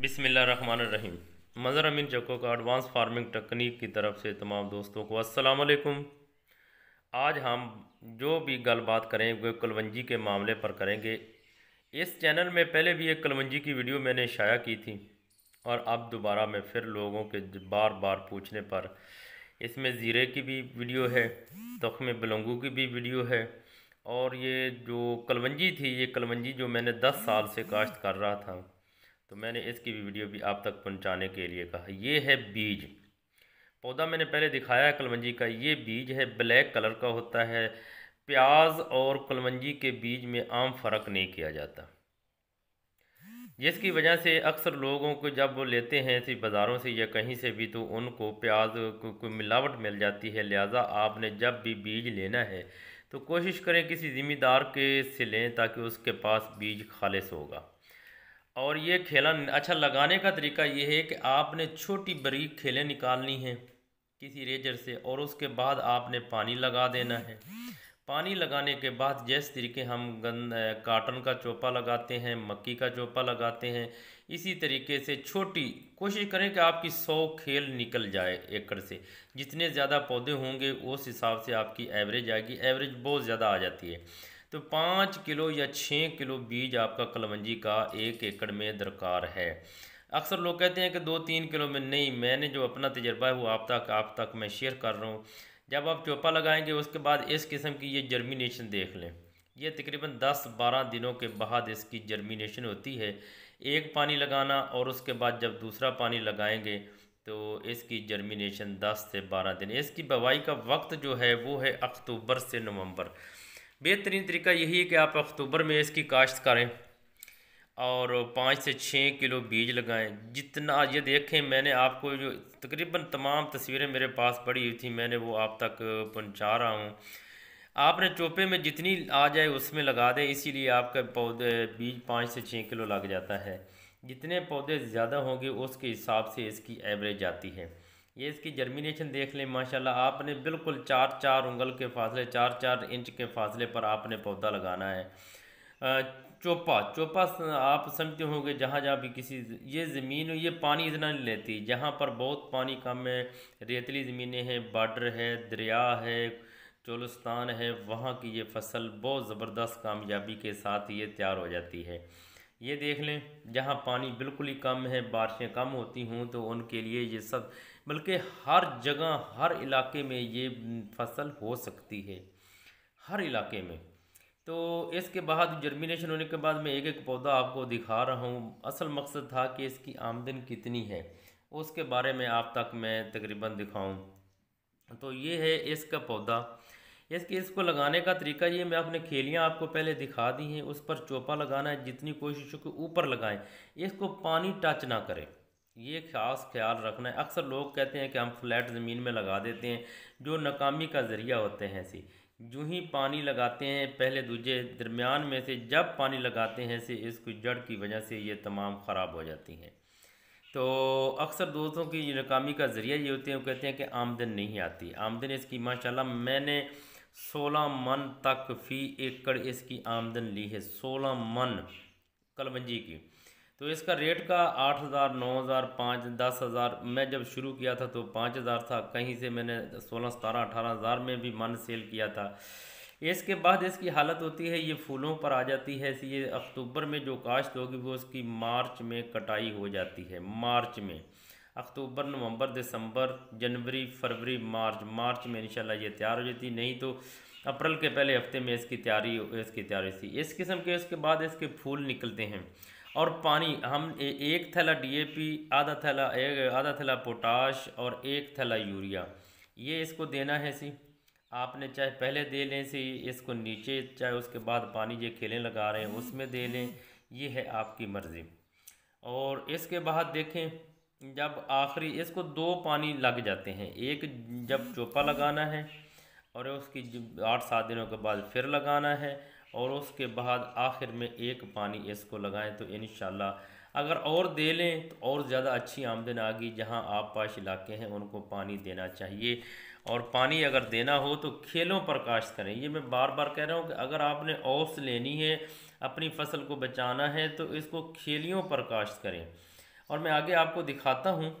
बिसमीम मज़र अमीन चको का advance farming technique की तरफ से तमाम दोस्तों को अस्सलाम आज हम जो भी गलबात करेंगे कलवंजी के मामले पर करेंगे इस चैनल में पहले भी एक कलवंजी की वीडियो मैंने शाया की थी और अब दोबारा मैं फिर लोगों के बार बार पूछने पर इसमें ज़ीरे की भी वीडियो है में बलंगू की भी वीडियो है और ये जो कलवंजी थी ये कलवंजी जो मैंने दस साल से काश्त कर रहा था तो मैंने इसकी भी वीडियो भी आप तक पहुंचाने के लिए कहा ये है बीज पौधा मैंने पहले दिखाया कलमंजी का ये बीज है ब्लैक कलर का होता है प्याज और कलमंजी के बीज में आम फ़र्क नहीं किया जाता जिसकी वजह से अक्सर लोगों को जब वो लेते हैं ऐसे बाज़ारों से या कहीं से भी तो उनको प्याज को, को मिलावट मिल जाती है लिहाजा आपने जब भी बीज लेना है तो कोशिश करें किसी ज़िम्मेदार के से लें ताकि उसके पास बीज खालिश होगा और ये खेला अच्छा लगाने का तरीका ये है कि आपने छोटी बरीक खेलें निकालनी हैं किसी रेजर से और उसके बाद आपने पानी लगा देना है पानी लगाने के बाद जिस तरीके हम गंद काटन का चोपा लगाते हैं मक्की का चोपा लगाते हैं इसी तरीके से छोटी कोशिश करें कि आपकी सौ खेल निकल जाए एकड़ से जितने ज़्यादा पौधे होंगे उस हिसाब से आपकी एवरेज आएगी एवरेज बहुत ज़्यादा आ जाती है तो पाँच किलो या छः किलो बीज आपका कलवंजी का एक एकड़ में दरकार है अक्सर लोग कहते हैं कि दो तीन किलो में नहीं मैंने जो अपना तजर्बा है वो आप तक आप तक मैं शेयर कर रहा हूँ जब आप चोपा लगाएंगे उसके बाद इस किस्म की ये जर्मिनेशन देख लें ये तकरीबन 10-12 दिनों के बाद इसकी जर्मिनेशन होती है एक पानी लगाना और उसके बाद जब दूसरा पानी लगाएंगे तो इसकी जर्मिनेशन 10 से 12 दिन इसकी बवाई का वक्त जो है वो है अक्टूबर से नवंबर बेहतरीन तरीका यही है कि आप अक्टूबर में इसकी काश्त करें और पाँच से छः किलो बीज लगाएं जितना ये देखें मैंने आपको जो तकरीबन तमाम तस्वीरें मेरे पास पड़ी हुई थी मैंने वो आप तक पहुंचा रहा हूँ आपने चोपे में जितनी आ जाए उसमें लगा दें इसीलिए आपका पौधे बीज पाँच से छः किलो लग जाता है जितने पौधे ज़्यादा होंगे उसके हिसाब से इसकी एवरेज आती है ये इसकी जर्मिनेशन देख लें माशाल्लाह आपने बिल्कुल चार चार उंगल के फासले चार चार इंच के फासले पर आपने पौधा लगाना है चोपा चोपा आप समझते होंगे जहाँ जहाँ भी किसी ये ज़मीन ये पानी इतना नहीं लेती जहाँ पर बहुत पानी कम है रेतली ज़मीनें हैं बाडर है दरिया है चोलिस्तान है वहाँ की ये फसल बहुत ज़बरदस्त कामयाबी के साथ ये तैयार हो जाती है ये देख लें जहाँ पानी बिल्कुल ही कम है बारिशें कम होती हों तो उनके लिए ये सब बल्कि हर जगह हर इलाके में ये फसल हो सकती है हर इलाके में तो इसके बाद जर्मिनेशन होने के बाद मैं एक एक पौधा आपको दिखा रहा हूँ असल मकसद था कि इसकी आमदन कितनी है उसके बारे में आप तक मैं तकरीबन दिखाऊँ तो ये है इसका पौधा इसके इसको लगाने का तरीका ये मैं अपने खेलियाँ आपको पहले दिखा दी हैं उस पर चोपा लगाना है जितनी कोशिश हो कि ऊपर लगाएं इसको पानी टच ना करें ये खास ख्याल रखना है अक्सर लोग कहते हैं कि हम फ्लैट ज़मीन में लगा देते हैं जो नाकामी का ज़रिया होते हैं ऐसे जूँ ही पानी लगाते हैं पहले दूजे दरमियान में से जब पानी लगाते हैं से इसको जड़ की वजह से ये तमाम ख़राब हो जाती हैं तो अक्सर दोस्तों की नाकामी का ज़रिया ये होते हैं वो कहते हैं कि आमदन नहीं आती आमदन इसकी माशाल्लाह मैंने सोलह मन तक फ़ी एकड़ इसकी आमदन ली है सोलह मन कलमंजी की तो इसका रेट का आठ हज़ार नौ हज़ार पाँच दस हज़ार मैं जब शुरू किया था तो पाँच हज़ार था कहीं से मैंने सोलह सतारह अठारह हज़ार में भी मन सेल किया था इसके बाद इसकी हालत होती है ये फूलों पर आ जाती है ये अक्टूबर में जो काश्त होगी वो उसकी मार्च में कटाई हो जाती है मार्च में अक्टूबर नवंबर दिसंबर जनवरी फरवरी मार्च मार्च में इंशाल्लाह ये तैयार हो जाती नहीं तो अप्रैल के पहले हफ्ते में इसकी तैयारी इसकी तैयारी थी इस किस्म के इसके बाद इसके फूल निकलते हैं और पानी हम एक थैला डीएपी आधा थैला आधा थैला पोटाश और एक थैला यूरिया ये इसको देना है सी आपने चाहे पहले दे लें सी इसको नीचे चाहे उसके बाद पानी जो खेलें लगा रहे हैं उसमें दे लें ये है आपकी मर्ज़ी और इसके बाद देखें जब आखिरी इसको दो पानी लग जाते हैं एक जब चोपा लगाना है और उसकी आठ सात दिनों के बाद फिर लगाना है और उसके बाद आखिर में एक पानी इसको लगाएं तो इन अगर और दे लें तो और ज़्यादा अच्छी आमदन आ गई जहाँ आप पास इलाके हैं उनको पानी देना चाहिए और पानी अगर देना हो तो खेलों पर काश्त करें ये मैं बार बार कह रहा हूँ कि अगर आपने औस लेनी है अपनी फसल को बचाना है तो इसको खेलियों पर काश्त करें और मैं आगे आपको दिखाता हूँ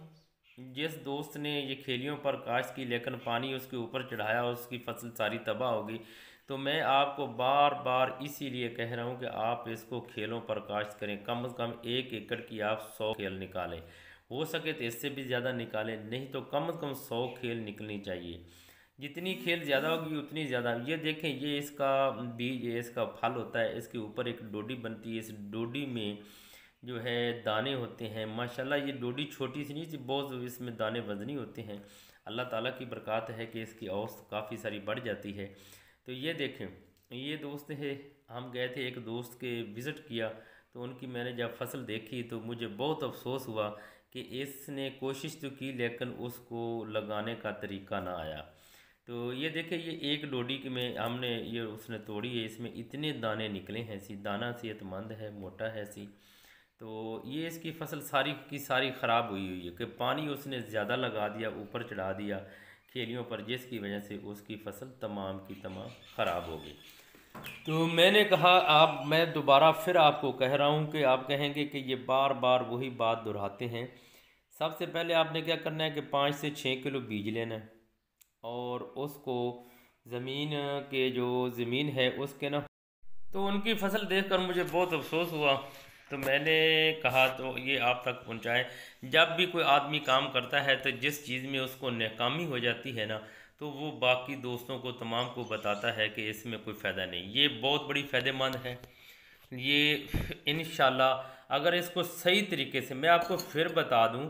जिस दोस्त ने ये खेलियों पर काश्त की लेकिन पानी उसके ऊपर चढ़ाया उसकी फसल सारी तबाह होगी तो मैं आपको बार बार इसीलिए कह रहा हूँ कि आप इसको खेलों पर काश्त करें कम अज़ कम एक एकड़ की आप सौ खेल निकालें हो सके तो इससे भी ज़्यादा निकालें नहीं तो कम अज़ कम सौ खेल निकलनी चाहिए जितनी खेल ज़्यादा होगी उतनी ज़्यादा ये देखें ये इसका बीज इसका फल होता है इसके ऊपर एक डोडी बनती है इस डोडी में जो है दाने होते हैं माशाल्लाह ये डोडी छोटी सी नहीं बहुत इसमें दाने वजनी होते हैं अल्लाह ताला की बरकत है कि इसकी औसत काफ़ी सारी बढ़ जाती है तो ये देखें ये दोस्त है हम गए थे एक दोस्त के विज़िट किया तो उनकी मैंने जब फसल देखी तो मुझे बहुत अफसोस हुआ कि इसने कोशिश तो की लेकिन उसको लगाने का तरीका ना आया तो ये देखें ये एक डोडी के में हमने ये उसने तोड़ी है इसमें इतने दाने निकले हैं सी दाना सेहतमंद है मोटा है सी तो ये इसकी फसल सारी की सारी ख़राब हुई हुई है कि पानी उसने ज़्यादा लगा दिया ऊपर चढ़ा दिया खेलियों पर जिसकी वजह से उसकी फसल तमाम की तमाम ख़राब हो गई तो मैंने कहा आप मैं दोबारा फिर आपको कह रहा हूँ कि आप कहेंगे कि ये बार बार वही बात दोहराते हैं सबसे पहले आपने क्या करना है कि पाँच से छः किलो बीज लेना है और उसको ज़मीन के जो ज़मीन है उसके ना तो उनकी फसल देखकर मुझे बहुत अफसोस हुआ तो मैंने कहा तो ये आप तक पहुँचाएँ जब भी कोई आदमी काम करता है तो जिस चीज़ में उसको नाकामी हो जाती है ना तो वो बाकी दोस्तों को तमाम को बताता है कि इसमें कोई फ़ायदा नहीं ये बहुत बड़ी फ़ायदेमंद है ये इन अगर इसको सही तरीके से मैं आपको फिर बता दूं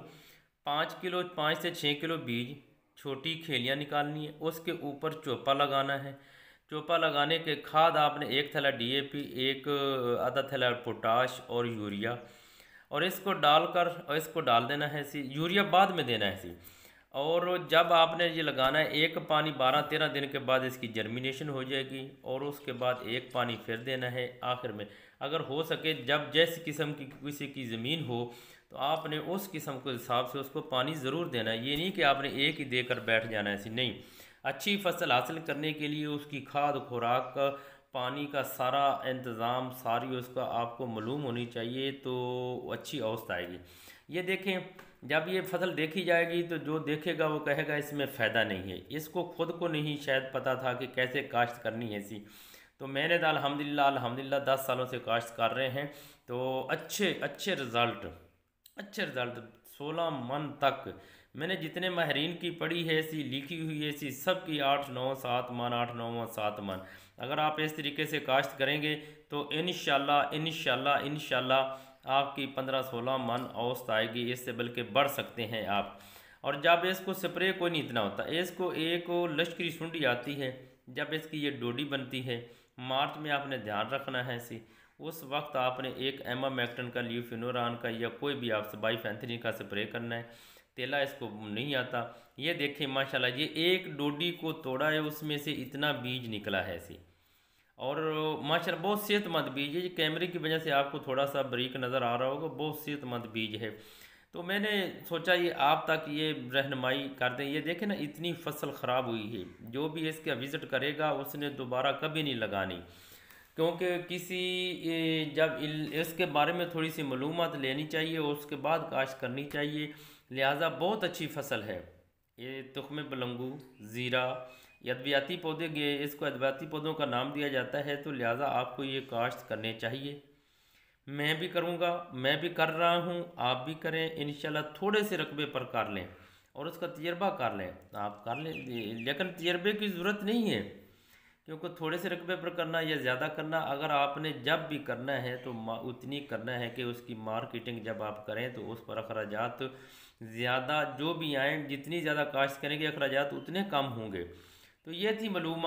पाँच किलो पाँच से छः किलो बीज छोटी खेलियाँ निकालनी है उसके ऊपर चोपा लगाना है चोपा लगाने के खाद आपने एक थैला डीएपी एक आधा थैला पोटाश और यूरिया और इसको डालकर और इसको डाल देना है सी यूरिया बाद में देना है सी और जब आपने ये लगाना है एक पानी बारह तेरह दिन के बाद इसकी जर्मिनेशन हो जाएगी और उसके बाद एक पानी फिर देना है आखिर में अगर हो सके जब जैसी किस्म की किसी की ज़मीन हो तो आपने उस किस्म के हिसाब से उसको पानी ज़रूर देना है ये नहीं कि आपने एक ही देकर बैठ जाना है ऐसी नहीं अच्छी फसल हासिल करने के लिए उसकी खाद खुराक पानी का सारा इंतज़ाम सारी उसका आपको मालूम होनी चाहिए तो अच्छी अवस्था आएगी ये देखें जब ये फसल देखी जाएगी तो जो देखेगा वो कहेगा इसमें फ़ायदा नहीं है इसको खुद को नहीं शायद पता था कि कैसे काश्त करनी है इसी तो मैंने तो अलहमदिल्ला अलहमदिल्ला दस सालों से काश्त कर रहे हैं तो अच्छे अच्छे रिज़ल्ट अच्छे रिज़ल्ट सोलह मन तक मैंने जितने माहरीन की पढ़ी है ऐसी लिखी हुई है ऐसी सब की आठ नौ सात मन आठ नौ सात मन अगर आप इस तरीके से काश्त करेंगे तो इन शाला इन इन आपकी पंद्रह सोलह मन औस्त आएगी इससे बल्कि बढ़ सकते हैं आप और जब इसको स्प्रे कोई नहीं इतना होता इसको एक लश्करी सुंडी आती है जब इसकी ये डोडी बनती है मार्च में आपने ध्यान रखना है इसी उस वक्त आपने एक एमा मैक्टन का ल्यूफिनोरान का या कोई भी आप बाईफेंथ्रिन का स्प्रे करना है तेला इसको नहीं आता ये देखें माशाल्लाह ये एक डोडी को तोड़ा है उसमें से इतना बीज निकला है ऐसे और माशाल्लाह बहुत सेहतमंद बीज है ये कैमरे की वजह से आपको थोड़ा सा बरीक नज़र आ रहा होगा बहुत सेहतमंद बीज है तो मैंने सोचा ये आप तक ये रहनमाई कर दें ये देखें ना इतनी फसल ख़राब हुई है जो भी इसका विज़िट करेगा उसने दोबारा कभी नहीं लगानी क्योंकि किसी जब इसके बारे में थोड़ी सी मालूम लेनी चाहिए और उसके बाद काश्त करनी चाहिए लिहाजा बहुत अच्छी फसल है ये तखम बलंगू ज़ीरा अद्वियाती पौधे गए इसको अद्वियाती पौधों का नाम दिया जाता है तो लिहाजा आपको ये काश्त करने चाहिए मैं भी करूँगा मैं भी कर रहा हूँ आप भी करें इन थोड़े से रकबे पर कर लें और उसका तजर्बा कर लें आप कर लें लेकिन तजर्बे की ज़रूरत नहीं है क्योंकि थोड़े से रकबे पर करना या ज़्यादा करना अगर आपने जब भी करना है तो उतनी करना है कि उसकी मार्केटिंग जब आप करें तो उस पर अखराज ज़्यादा जो भी आए जितनी ज़्यादा काश्त करेंगे अखराज उतने कम होंगे तो ये थी मलूम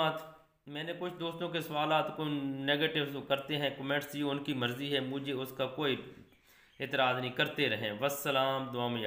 मैंने कुछ दोस्तों के सवाल को नेगेटिव करते हैं कमेंट्स ये उनकी मर्ज़ी है मुझे उसका कोई इतराज़ नहीं करते रहें वसलाम दुआ